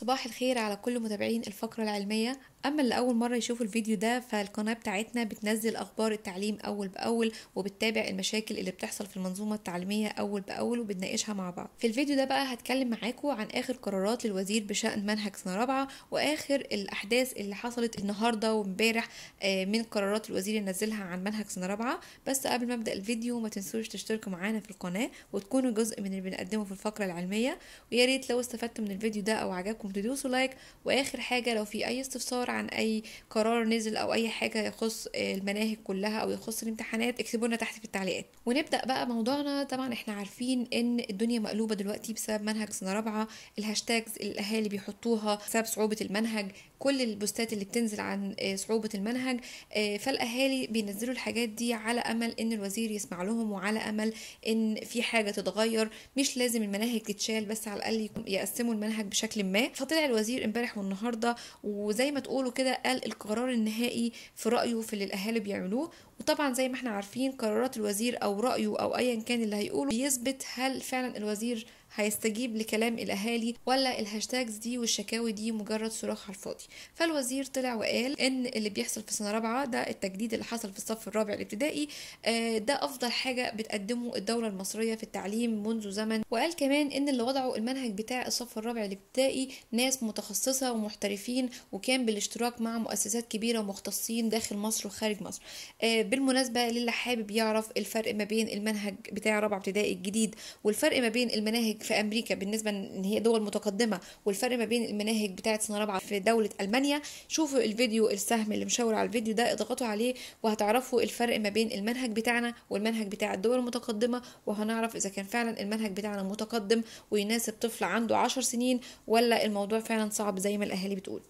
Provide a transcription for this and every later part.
صباح الخير على كل متابعين الفقرة العلمية اما اللي اول مره يشوفوا الفيديو ده فالقناه بتاعتنا بتنزل اخبار التعليم اول باول وبتتابع المشاكل اللي بتحصل في المنظومه التعليميه اول باول وبنناقشها مع بعض في الفيديو ده بقى هتكلم معاكم عن اخر قرارات للوزير بشان منهج سنه رابعه واخر الاحداث اللي حصلت النهارده وامبارح آه، من قرارات الوزير اللي نزلها عن منهج سنه رابعه بس قبل ما ابدا الفيديو ما تنسوش تشتركوا معانا في القناه وتكونوا جزء من اللي بنقدمه في الفقره العلميه ويا ريت لو استفدتوا من الفيديو ده او عجبكم تدوسوا لايك واخر حاجه لو في اي استفسار اكتر عن اي قرار نزل او اي حاجه يخص المناهج كلها او يخص الامتحانات اكتبوا لنا تحت في التعليقات ونبدا بقى موضوعنا طبعا احنا عارفين ان الدنيا مقلوبه دلوقتي بسبب منهج سنه رابعه الهاشتاجز اللي الاهالي بيحطوها بسبب صعوبه المنهج كل البوستات اللي بتنزل عن صعوبه المنهج آه، فالاهالي بينزلوا الحاجات دي على امل ان الوزير يسمع لهم وعلى امل ان في حاجه تتغير مش لازم المناهج تتشال بس على الاقل يقسموا المنهج بشكل ما فطلع الوزير امبارح والنهارده وزي ما تقول بيقولوا كده قال القرار النهائي في رأيه في اللي الأهالي بيعملوه وطبعا زي ما احنا عارفين قرارات الوزير أو رأيه أو أيا كان اللي هيقوله بيثبت هل فعلا الوزير هيستجيب لكلام الاهالي ولا الهاشتاجز دي والشكاوي دي مجرد صراخ على الفاضي فالوزير طلع وقال ان اللي بيحصل في سنه رابعه ده التجديد اللي حصل في الصف الرابع الابتدائي آه، ده افضل حاجه بتقدمه الدوله المصريه في التعليم منذ زمن وقال كمان ان اللي وضعوا المنهج بتاع الصف الرابع الابتدائي ناس متخصصه ومحترفين وكان بالاشتراك مع مؤسسات كبيره ومختصين داخل مصر وخارج مصر آه، بالمناسبه للي حابب يعرف الفرق ما بين المنهج بتاع رابعه ابتدائي الجديد والفرق ما بين المناهج المناهج في امريكا بالنسبه ان هي دول متقدمه والفرق ما بين المناهج بتاعه سنه رابعه في دوله المانيا شوفوا الفيديو السهم اللي مشاور على الفيديو ده اضغطوا عليه وهتعرفوا الفرق ما بين المنهج بتاعنا والمنهج بتاع الدول المتقدمه وهنعرف اذا كان فعلا المنهج بتاعنا متقدم ويناسب طفل عنده عشر سنين ولا الموضوع فعلا صعب زي ما الاهالي بتقول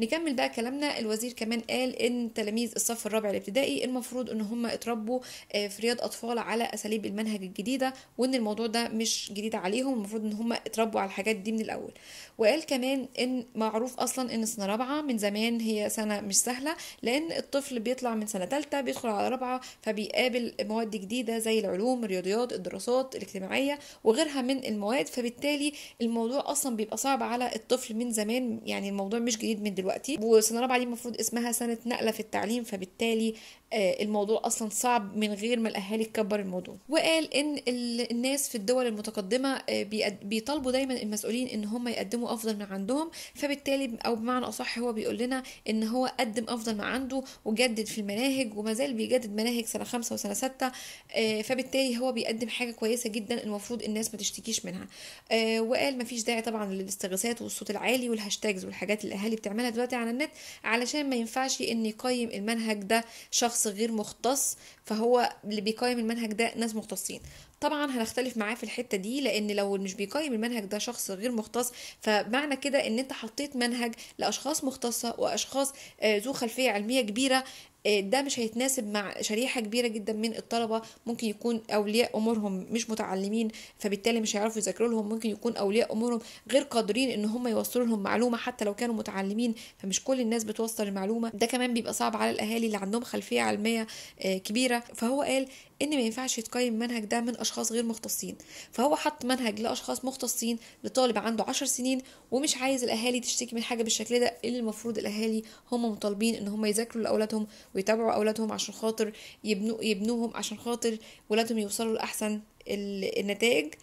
نكمل بقى كلامنا الوزير كمان قال ان تلاميذ الصف الرابع الابتدائي المفروض ان هم اتربوا آه، في رياض اطفال على اساليب المنهج الجديده وان الموضوع ده مش جديد عليهم المفروض ان هم اتربوا على الحاجات دي من الاول وقال كمان ان معروف اصلا ان سنه رابعه من زمان هي سنه مش سهله لان الطفل بيطلع من سنه ثالثه بيدخل على رابعه فبيقابل مواد جديده زي العلوم الرياضيات الدراسات الاجتماعيه وغيرها من المواد فبالتالي الموضوع اصلا بيبقى صعب على الطفل من زمان يعني الموضوع مش جديد من دلوقتي دلوقتي والسنه الرابعه دي المفروض اسمها سنه نقله في التعليم فبالتالي آه، الموضوع اصلا صعب من غير ما الاهالي تكبر الموضوع وقال ان الناس في الدول المتقدمه آه، بيطالبوا دايما المسؤولين ان هم يقدموا افضل ما عندهم فبالتالي او بمعنى اصح هو بيقول لنا ان هو قدم افضل ما عنده وجدد في المناهج وما زال بيجدد مناهج سنه خمسة وسنه ستة آه، فبالتالي هو بيقدم حاجه كويسه جدا المفروض الناس ما تشتكيش منها وقال ما فيش داعي طبعا للاستغاثات والصوت العالي والهاشتاجز والحاجات اللي الاهالي بتعملها دلوقتي على النت علشان ما ينفعش ان يقيم المنهج ده شخص غير مختص فهو اللي بيقيم المنهج ده ناس مختصين طبعا هنختلف معاه في الحته دي لان لو مش بيقيم المنهج ده شخص غير مختص فمعنى كده ان انت حطيت منهج لاشخاص مختصه واشخاص آه، ذو خلفيه علميه كبيره آه، ده مش هيتناسب مع شريحه كبيره جدا من الطلبه ممكن يكون اولياء امورهم مش متعلمين فبالتالي مش هيعرفوا يذاكروا لهم ممكن يكون اولياء امورهم غير قادرين ان هم يوصلوا لهم معلومه حتى لو كانوا متعلمين فمش كل الناس بتوصل المعلومه ده كمان بيبقى صعب على الاهالي اللي عندهم خلفيه علميه آه، كبيره فهو قال ان ما ينفعش يتقيم المنهج ده من اشخاص غير مختصين فهو حط منهج لاشخاص مختصين لطالب عنده عشر سنين ومش عايز الاهالي تشتكي من حاجه بالشكل ده اللي المفروض الاهالي هم مطالبين ان هم يذاكروا لاولادهم ويتابعوا اولادهم عشان خاطر يبنو يبنوهم عشان خاطر ولادهم يوصلوا لاحسن النتائج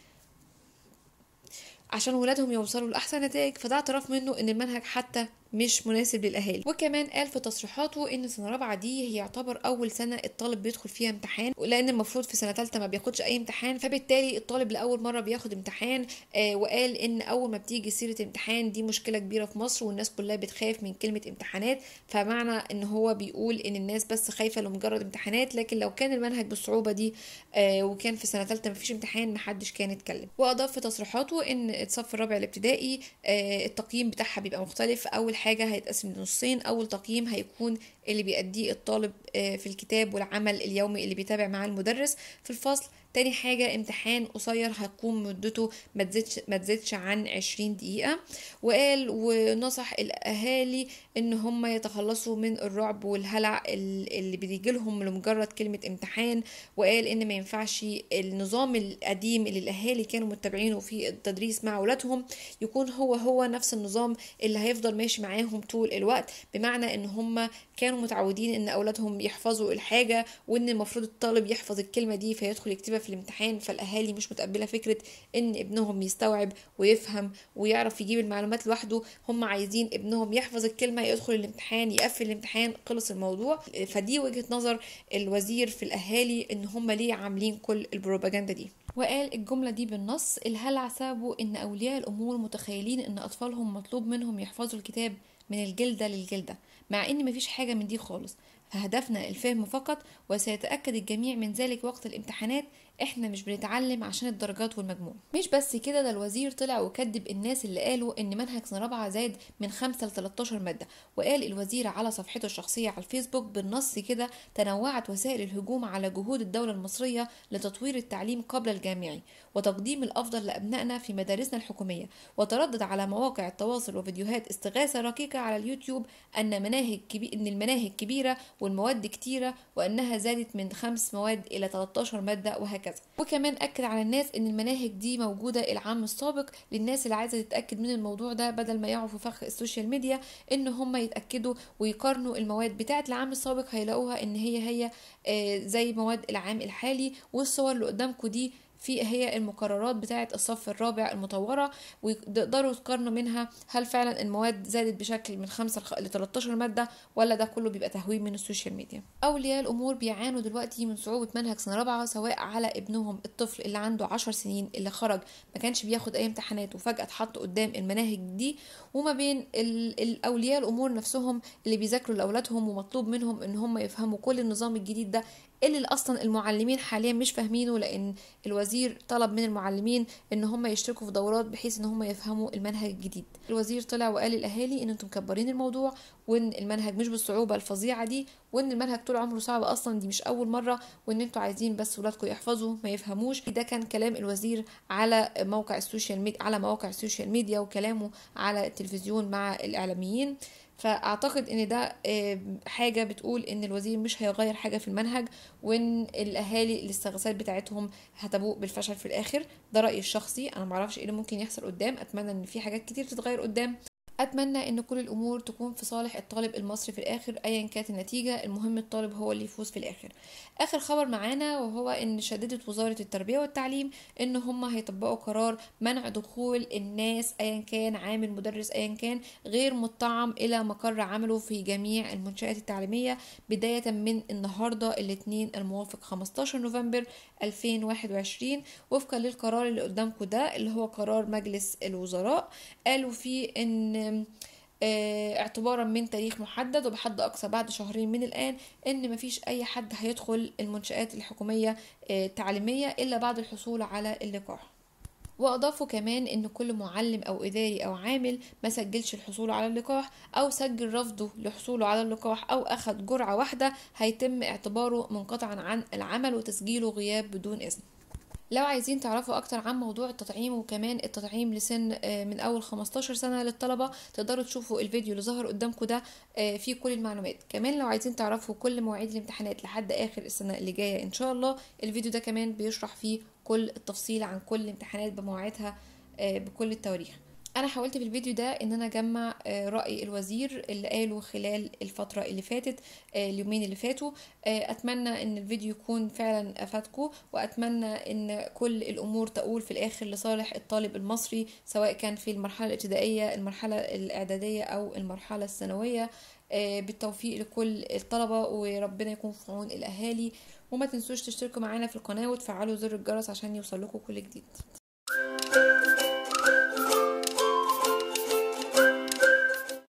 عشان ولادهم يوصلوا لاحسن نتائج فده اعتراف منه ان المنهج حتى مش مناسب للاهالي وكمان قال في تصريحاته ان سنه رابعه دي هي يعتبر اول سنه الطالب بيدخل فيها امتحان لان المفروض في سنه ثالثه ما بياخدش اي امتحان فبالتالي الطالب لاول مره بياخد امتحان آه وقال ان اول ما بتيجي سيره امتحان دي مشكله كبيره في مصر والناس كلها بتخاف من كلمه امتحانات فمعنى ان هو بيقول ان الناس بس خايفه لمجرد امتحانات لكن لو كان المنهج بالصعوبه دي آه وكان في سنه ثالثه ما فيش امتحان محدش كان اتكلم واضاف في تصريحاته ان الصف الرابع الابتدائي آه التقييم بتاعها بيبقى مختلف اول حاجة هيتقسم لنصين أول تقييم هيكون اللي بيأديه الطالب آه، في الكتاب والعمل اليومي اللي بيتابع معاه المدرس في الفصل تاني حاجة امتحان قصير هيكون مدته ما تزيدش ما تزيدش عن 20 دقيقة وقال ونصح الأهالي إن هم يتخلصوا من الرعب والهلع اللي بيجيلهم لمجرد كلمة امتحان وقال إن ما ينفعش النظام القديم اللي الأهالي كانوا متبعينه في التدريس مع أولادهم يكون هو هو نفس النظام اللي هيفضل ماشي معاهم طول الوقت بمعنى إن هم كانوا كانوا متعودين ان اولادهم يحفظوا الحاجه وان المفروض الطالب يحفظ الكلمه دي فيدخل يكتبها في الامتحان فالاهالي مش متقبله فكره ان ابنهم يستوعب ويفهم ويعرف يجيب المعلومات لوحده هم عايزين ابنهم يحفظ الكلمه يدخل الامتحان يقفل الامتحان خلص الموضوع فدي وجهه نظر الوزير في الاهالي ان هم ليه عاملين كل البروباجندا دي وقال الجملة دي بالنص الهلع سببه إن أولياء الأمور متخيلين إن أطفالهم مطلوب منهم يحفظوا الكتاب من الجلدة للجلدة مع إن مفيش حاجة من دي خالص فهدفنا الفهم فقط وسيتأكد الجميع من ذلك وقت الامتحانات احنا مش بنتعلم عشان الدرجات والمجموع مش بس كده ده الوزير طلع وكذب الناس اللي قالوا ان منهج سنه رابعه زاد من 5 ل 13 ماده وقال الوزير على صفحته الشخصيه على الفيسبوك بالنص كده تنوعت وسائل الهجوم على جهود الدوله المصريه لتطوير التعليم قبل الجامعي وتقديم الافضل لابنائنا في مدارسنا الحكوميه وتردد على مواقع التواصل وفيديوهات استغاثه رقيقه على اليوتيوب ان مناهج كبير ان المناهج كبيره والمواد كتيره وانها زادت من خمس مواد الى 13 ماده وهكذا وهكذا وكمان اكد على الناس ان المناهج دي موجوده العام السابق للناس اللي عايزه تتاكد من الموضوع ده بدل ما يقعوا في فخ السوشيال ميديا ان هم يتاكدوا ويقارنوا المواد بتاعه العام السابق هيلاقوها ان هي هي آه، زي مواد العام الحالي والصور اللي قدامكم دي في هي المقررات بتاعة الصف الرابع المطورة وتقدروا تقارنوا منها هل فعلا المواد زادت بشكل من 5 ل 13 مادة ولا ده كله بيبقى تهويم من السوشيال ميديا أولياء الأمور بيعانوا دلوقتي من صعوبة منهج سنة رابعة سواء على ابنهم الطفل اللي عنده 10 سنين اللي خرج ما كانش بياخد أي امتحانات وفجأة اتحط قدام المناهج دي وما بين الأولياء الأمور نفسهم اللي بيذاكروا لأولادهم ومطلوب منهم إن هم يفهموا كل النظام الجديد ده اللي اصلا المعلمين حاليا مش فاهمينه لان الوزير طلب من المعلمين ان هم يشتركوا في دورات بحيث ان هم يفهموا المنهج الجديد الوزير طلع وقال للاهالي ان انتم مكبرين الموضوع وان المنهج مش بالصعوبه الفظيعه دي وان المنهج طول عمره صعب اصلا دي مش اول مره وان انتوا عايزين بس ولادكم يحفظوا ما يفهموش ده كان كلام الوزير على موقع السوشيال ميديا على مواقع السوشيال ميديا وكلامه على التلفزيون مع الاعلاميين فاعتقد ان ده آه، حاجه بتقول ان الوزير مش هيغير حاجه في المنهج وان الاهالي الاستغاثات بتاعتهم هتبوء بالفشل في الاخر ده رايي الشخصي انا معرفش ايه اللي ممكن يحصل قدام اتمنى ان في حاجات كتير تتغير قدام أتمنى أن كل الأمور تكون في صالح الطالب المصري في الآخر أيا كانت النتيجة المهم الطالب هو اللي يفوز في الآخر آخر خبر معانا وهو أن شددت وزارة التربية والتعليم أن هم هيطبقوا قرار منع دخول الناس أيا كان عامل مدرس أيا كان غير مطعم إلى مقر عمله في جميع المنشآت التعليمية بداية من النهاردة الاثنين الموافق 15 نوفمبر 2021 وفقا للقرار اللي قدامكم ده اللي هو قرار مجلس الوزراء قالوا فيه أن آه، اعتبارا من تاريخ محدد وبحد أقصى بعد شهرين من الآن إن مفيش أي حد هيدخل المنشآت الحكومية آه، التعليمية إلا بعد الحصول على اللقاح واضافوا كمان ان كل معلم او اداري او عامل ما سجلش الحصول على اللقاح او سجل رفضه لحصوله على اللقاح او اخذ جرعه واحده هيتم اعتباره منقطعا عن العمل وتسجيله غياب بدون اذن لو عايزين تعرفوا اكتر عن موضوع التطعيم وكمان التطعيم لسن آه، من اول 15 سنه للطلبه تقدروا تشوفوا الفيديو اللي ظهر قدامكم ده آه، فيه كل المعلومات كمان لو عايزين تعرفوا كل مواعيد الامتحانات لحد اخر السنه اللي جايه ان شاء الله الفيديو ده كمان بيشرح فيه كل التفصيل عن كل الامتحانات بمواعيدها آه، بكل التواريخ انا حاولت في الفيديو ده ان انا اجمع آه، راي الوزير اللي قاله خلال الفتره اللي فاتت آه، اليومين اللي فاتوا آه، اتمنى ان الفيديو يكون فعلا افادكم واتمنى ان كل الامور تقول في الاخر لصالح الطالب المصري سواء كان في المرحله الابتدائيه المرحله الاعداديه او المرحله الثانويه بالتوفيق لكل الطلبه وربنا يكون في عون الاهالي وما تنسوش تشتركوا معانا في القناه وتفعلوا زر الجرس عشان يوصل لكم كل جديد